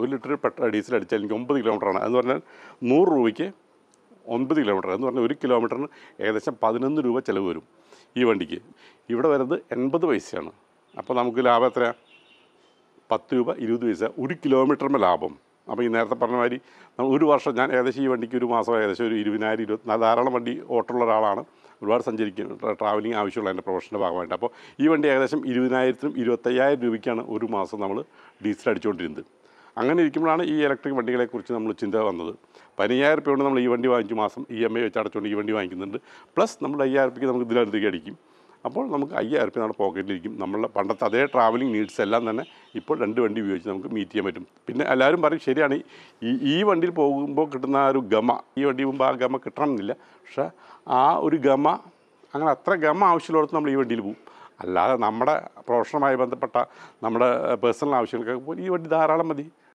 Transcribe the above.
ഒരു litre petrol diesel അടിച്ചാൽ എനിക്ക് ഒമ്പത് കിലോമീറ്ററാണ് എന്ന് പറഞ്ഞാൽ നൂറ് രൂപയ്ക്ക് ഒൻപത് കിലോമീറ്റർ എന്ന് പറഞ്ഞാൽ ഒരു കിലോമീറ്ററിന് ഏകദേശം പതിനൊന്ന് രൂപ ചിലവ് വരും ഈ വണ്ടിക്ക് ഇവിടെ വരുന്നത് എൺപത് പൈസയാണ് അപ്പോൾ നമുക്ക് ലാഭം എത്ര പത്ത് രൂപ ഇരുപത് പൈസ ഒരു കിലോമീറ്ററിന് ലാഭം അപ്പോൾ ഈ നേരത്തെ പറഞ്ഞ മാതിരി ഒരു വർഷം ഞാൻ ഏകദേശം ഈ വണ്ടിക്ക് ഒരു മാസം ഏകദേശം ഒരു ഇരുപതിനായിരം നാല് ധാരാളം വണ്ടി ഓട്ടമുള്ള ഒരാളാണ് ഒരുപാട് സഞ്ചരിക്കുന്ന ട്രാവലിംഗ് ആവശ്യമുള്ള എൻ്റെ പ്രൊഫഷൻ്റെ ഭാഗമായിട്ട് അപ്പോൾ ഈ വണ്ടി ഏകദേശം ഇരുപതിനായിരത്തിനും ഇരുപത്തയ്യായിരം രൂപയ്ക്കാണ് ഒരു മാസം നമ്മൾ ഡീസൽ അടിച്ചുകൊണ്ടിരുന്നത് അങ്ങനെ ഇരിക്കുമ്പോഴാണ് ഈ ഇലക്ട്രിക് വണ്ടികളെക്കുറിച്ച് നമ്മൾ ചിന്ത വന്നത് പതിനയ്യായിരം രൂപ കൊണ്ട് നമ്മൾ ഈ വണ്ടി വാങ്ങിച്ചു മാസം ഇ എം ഐ വെച്ച് അടച്ചുകൊണ്ട് ഈ വണ്ടി വാങ്ങിക്കുന്നുണ്ട് പ്ലസ് നമ്മൾ അയ്യായിരം രൂപയ്ക്ക് നമുക്ക് ഇതിലടുത്തേക്ക് അടിക്കും അപ്പോൾ നമുക്ക് അയ്യായിരം രൂപ നമ്മുടെ പോക്കറ്റിലിരിക്കും നമ്മളുടെ പണ്ടത്തെ അതേ ട്രാവലിംഗ് നീഡ്സ് എല്ലാം തന്നെ ഇപ്പോൾ രണ്ട് വണ്ടി ഉപയോഗിച്ച് നമുക്ക് മീറ്റ് ചെയ്യാൻ പറ്റും പിന്നെ എല്ലാവരും പറയും ശരിയാണ് ഈ ഈ വണ്ടിയിൽ പോകുമ്പോൾ കിട്ടുന്ന ആ ഒരു ഗമ ഈ വണ്ടി പോകുമ്പോൾ ആ ഗമ കിട്ടണമെന്നില്ല പക്ഷേ ആ ഒരു ഗമ അങ്ങനെ അത്ര ഗമ ആവശ്യമുള്ളിടത്ത് നമ്മൾ ഈ വണ്ടിയിൽ പോകും അല്ലാതെ നമ്മുടെ പ്രൊഫഷണലുമായി ബന്ധപ്പെട്ട നമ്മുടെ പേഴ്സണൽ ആവശ്യങ്ങൾക്കൊക്കെ ഈ വണ്ടി ധാരാളം മതി